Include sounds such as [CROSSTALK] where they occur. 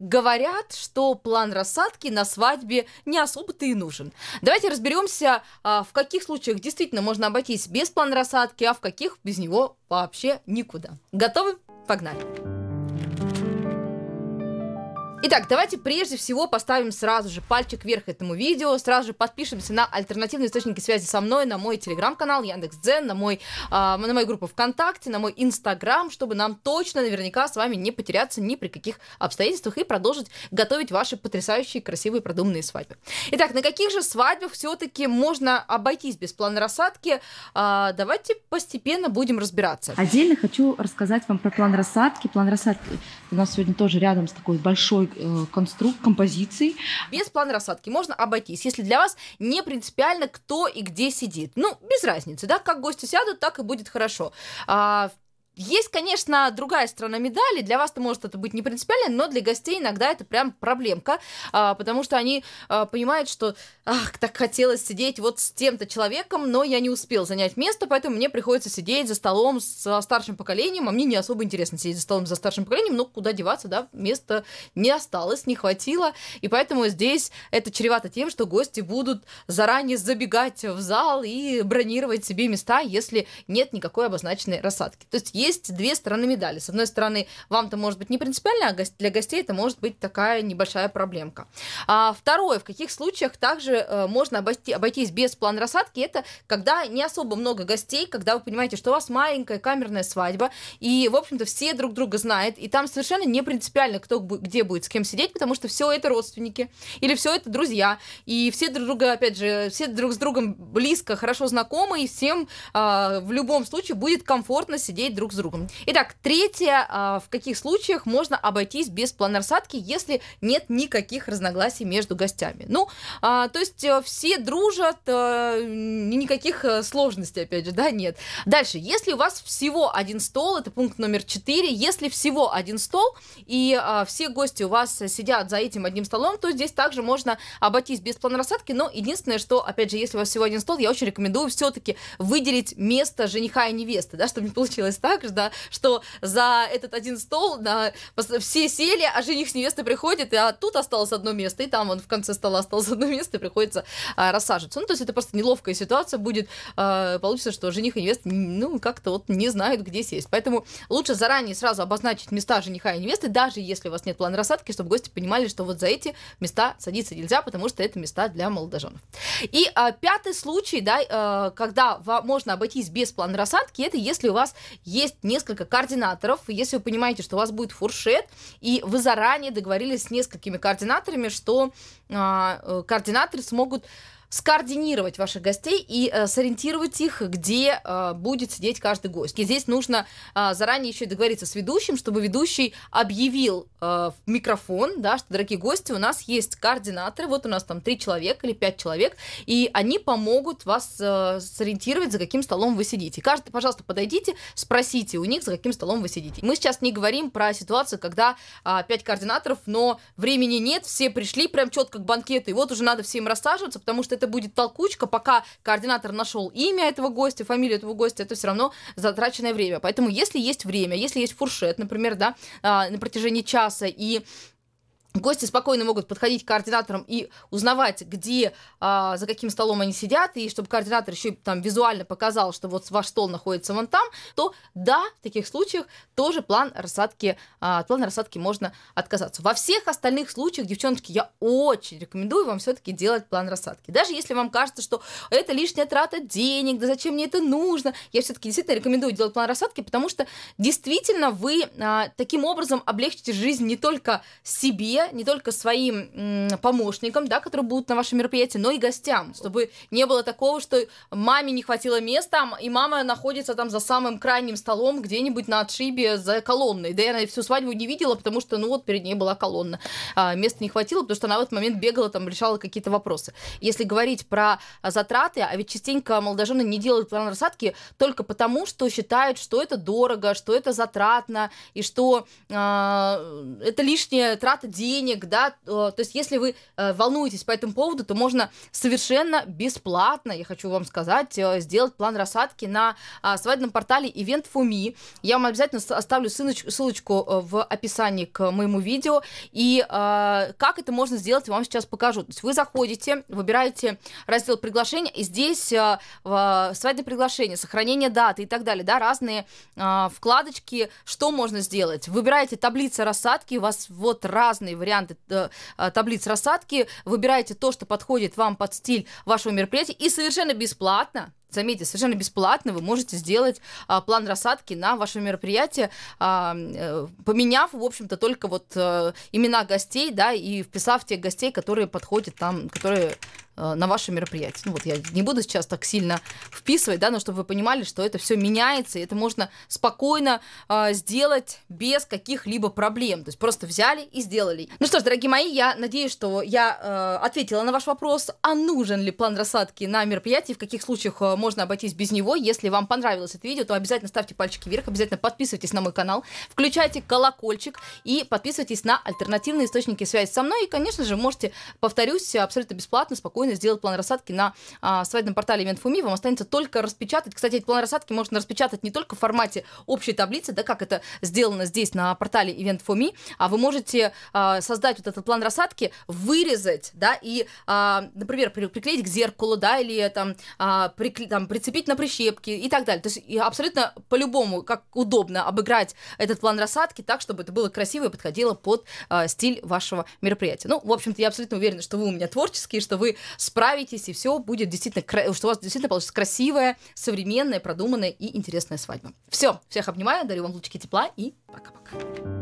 Говорят, что план рассадки на свадьбе не особо-то и нужен. Давайте разберемся, а, в каких случаях действительно можно обойтись без плана рассадки, а в каких без него вообще никуда. Готовы? Погнали! Итак, давайте прежде всего поставим сразу же пальчик вверх этому видео, сразу же подпишемся на альтернативные источники связи со мной, на мой телеграм-канал Яндекс.Дзен, на, мой, э, на мою группу ВКонтакте, на мой Инстаграм, чтобы нам точно наверняка с вами не потеряться ни при каких обстоятельствах и продолжить готовить ваши потрясающие, красивые, продуманные свадьбы. Итак, на каких же свадьбах все-таки можно обойтись без плана рассадки? Э, давайте постепенно будем разбираться. Отдельно хочу рассказать вам про план рассадки. План рассадки у нас сегодня тоже рядом с такой большой сложный э, конструкт композиций. Без плана рассадки можно обойтись, если для вас не принципиально, кто и где сидит. Ну, без разницы, да, как гости сядут, так и будет хорошо. А, есть, конечно, другая сторона медали. Для вас это может это быть не принципиально, но для гостей иногда это прям проблемка, а, потому что они а, понимают, что ах, так хотелось сидеть вот с тем-то человеком, но я не успел занять место, поэтому мне приходится сидеть за столом с старшим поколением, а мне не особо интересно сидеть за столом за старшим поколением, но куда деваться, да, места не осталось, не хватило, и поэтому здесь это чревато тем, что гости будут заранее забегать в зал и бронировать себе места, если нет никакой обозначенной рассадки. То есть есть две стороны медали. С одной стороны, вам-то может быть не принципиально, а для гостей это может быть такая небольшая проблемка. А второе, в каких случаях также э, можно обойти, обойтись без плана рассадки, это когда не особо много гостей, когда вы понимаете, что у вас маленькая камерная свадьба, и, в общем-то, все друг друга знают, и там совершенно не принципиально, кто где будет с кем сидеть, потому что все это родственники, или все это друзья, и все друг друга, опять же, все друг с другом близко, хорошо знакомы, и всем э, в любом случае будет комфортно сидеть друг с другом. Итак, третье, а, в каких случаях можно обойтись без плана рассадки, если нет никаких разногласий между гостями. Ну, а, то есть э, все дружат, э, никаких э, сложностей, опять же, да, нет. Дальше, если у вас всего один стол, это пункт номер 4, если всего один стол, и а, все гости у вас сидят за этим одним столом, то здесь также можно обойтись без плана рассадки, но единственное, что, опять же, если у вас всего один стол, я очень рекомендую все-таки выделить место жениха и невесты, да, чтобы не получилось так, да, что за этот один стол да, все сели, а жених с невестой приходит, а тут осталось одно место, и там он в конце стола осталось [LAUGHS] одно место, и приходится а, рассаживаться. Ну, то есть это просто неловкая ситуация будет. А, получится, что жених и невеста, ну, как-то вот не знают, где сесть. Поэтому лучше заранее сразу обозначить места жениха и невесты, даже если у вас нет плана рассадки, чтобы гости понимали, что вот за эти места садиться нельзя, потому что это места для молодоженов. И а, пятый случай, да, а, когда можно обойтись без плана рассадки, это если у вас есть есть несколько координаторов. и Если вы понимаете, что у вас будет фуршет, и вы заранее договорились с несколькими координаторами, что а, э, координаторы смогут скоординировать ваших гостей и э, сориентировать их, где э, будет сидеть каждый гость. И здесь нужно э, заранее еще договориться с ведущим, чтобы ведущий объявил э, в микрофон, да, что, дорогие гости, у нас есть координаторы, вот у нас там три человека или пять человек, и они помогут вас э, сориентировать, за каким столом вы сидите. Каждый, пожалуйста, подойдите, спросите у них, за каким столом вы сидите. Мы сейчас не говорим про ситуацию, когда э, пять координаторов, но времени нет, все пришли прям четко к банкету, и вот уже надо всем рассаживаться, потому что это будет толкучка, пока координатор нашел имя этого гостя, фамилию этого гостя, это все равно затраченное время. Поэтому если есть время, если есть фуршет, например, да, а, на протяжении часа, и Гости спокойно могут подходить к координаторам и узнавать, где, а, за каким столом они сидят, и чтобы координатор еще там визуально показал, что вот ваш стол находится вон там, то да, в таких случаях тоже план рассадки, а, от рассадки можно отказаться. Во всех остальных случаях, девчоночки, я очень рекомендую вам все-таки делать план рассадки. Даже если вам кажется, что это лишняя трата денег, да зачем мне это нужно, я все-таки действительно рекомендую делать план рассадки, потому что действительно вы а, таким образом облегчите жизнь не только себе, не только своим помощникам, да, которые будут на вашем мероприятии, но и гостям, чтобы не было такого, что маме не хватило места, и мама находится там за самым крайним столом где-нибудь на отшибе за колонной. Да, я на всю свадьбу не видела, потому что, ну вот, перед ней была колонна. А, места не хватило, потому что она в этот момент бегала, там, решала какие-то вопросы. Если говорить про затраты, а ведь частенько молодожены не делают план рассадки только потому, что считают, что это дорого, что это затратно, и что э, это лишняя трата денег денег, да, э, то есть если вы э, волнуетесь по этому поводу, то можно совершенно бесплатно, я хочу вам сказать, э, сделать план рассадки на а, свадебном портале Event4Me. Я вам обязательно оставлю ссылочку в описании к моему видео, и как это можно сделать, я вам сейчас покажу. То есть вы заходите, выбираете раздел приглашения, и здесь свадебное приглашение, сохранение даты и так далее, да, разные вкладочки, что можно сделать. Выбираете таблицы рассадки, у вас вот разные варианты э, э, таблиц рассадки, выбираете то, что подходит вам под стиль вашего мероприятия, и совершенно бесплатно заметьте, совершенно бесплатно вы можете сделать а, план рассадки на ваше мероприятие, а, э, поменяв, в общем-то, только вот а, имена гостей, да, и вписав тех гостей, которые подходят там, которые Э, на ваше мероприятие. Ну вот я не буду сейчас так сильно вписывать, да, но чтобы вы понимали, что это все меняется, и это можно спокойно э, сделать без каких-либо проблем. То есть просто взяли и сделали. Ну что ж, дорогие мои, я надеюсь, что я э, ответила на ваш вопрос, а нужен ли план рассадки на мероприятии, в каких случаях э, можно обойтись без него. Если вам понравилось это видео, то обязательно ставьте пальчики вверх, обязательно подписывайтесь на мой канал, включайте колокольчик и подписывайтесь на альтернативные источники связи со мной. И, конечно же, можете, повторюсь, абсолютно бесплатно, спокойно спокойно сделать план рассадки на а, свадебном портале Event.fumi. Вам останется только распечатать. Кстати, этот план рассадки можно распечатать не только в формате общей таблицы, да, как это сделано здесь на портале Event.fumi, а вы можете а, создать вот этот план рассадки, вырезать, да, и, а, например, приклеить к зеркалу, да, или там, а, прикли, там прицепить на прищепки и так далее. То есть абсолютно по-любому, как удобно обыграть этот план рассадки так, чтобы это было красиво и подходило под а, стиль вашего мероприятия. Ну, в общем-то, я абсолютно уверена, что вы у меня творческие, что вы справитесь, и все будет действительно, что у вас действительно получится красивая, современная, продуманная и интересная свадьба. Все, всех обнимаю, дарю вам лучки тепла и пока-пока.